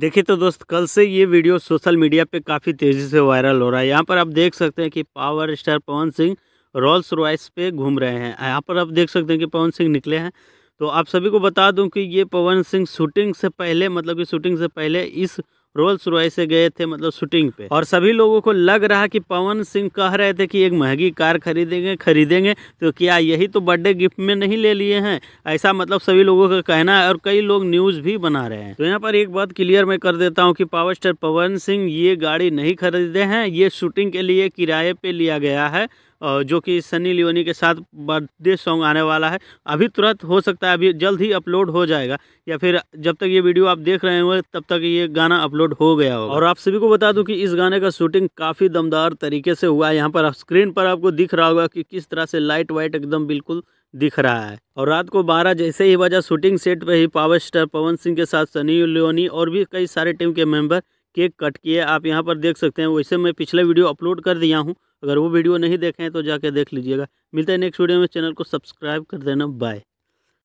देखिए तो दोस्त कल से ये वीडियो सोशल मीडिया पे काफ़ी तेज़ी से वायरल हो रहा है यहाँ पर आप देख सकते हैं कि power star Pawan Singh Rolls Royce पे घूम रहे हैं यहाँ पर आप देख सकते हैं कि पवन सिंह निकले हैं तो आप सभी को बता दूं कि ये पवन सिंह शूटिंग से पहले मतलब कि शूटिंग से पहले इस रोल्स रॉय से गए थे मतलब शूटिंग पे और सभी लोगों को लग रहा कि पवन सिंह कह रहे थे कि एक महंगी कार खरीदेंगे खरीदेंगे तो क्या यही तो बर्थडे गिफ्ट में नहीं ले लिए हैं ऐसा मतलब सभी लोगों का कहना है और कई लोग न्यूज भी बना रहे हैं तो यहाँ पर एक बात क्लियर मैं कर देता हूँ कि पावर स्टार पवन सिंह ये गाड़ी नहीं खरीदे हैं ये शूटिंग के लिए किराए पे लिया गया है जो कि सनी लियोनी के साथ बर्थडे सॉन्ग आने वाला है अभी तुरंत हो सकता है अभी जल्द ही अपलोड हो जाएगा या फिर जब तक ये वीडियो आप देख रहे हो तब तक ये गाना अपलोड हो गया होगा और आप सभी को बता दूं कि इस गाने का शूटिंग काफ़ी दमदार तरीके से हुआ है यहाँ पर स्क्रीन पर आपको दिख रहा होगा कि किस तरह से लाइट वाइट एकदम बिल्कुल दिख रहा है और रात को बारह जैसे ही बजा शूटिंग सेट पर ही पावर स्टार पवन सिंह के साथ सनी लियोनी और भी कई सारे टीम के मेंबर केक कट किए आप यहाँ पर देख सकते हैं वैसे मैं पिछला वीडियो अपलोड कर दिया हूँ अगर वो वीडियो नहीं देखें तो जाके देख लीजिएगा मिलता है नेक्स्ट वीडियो में चैनल को सब्सक्राइब कर देना बाय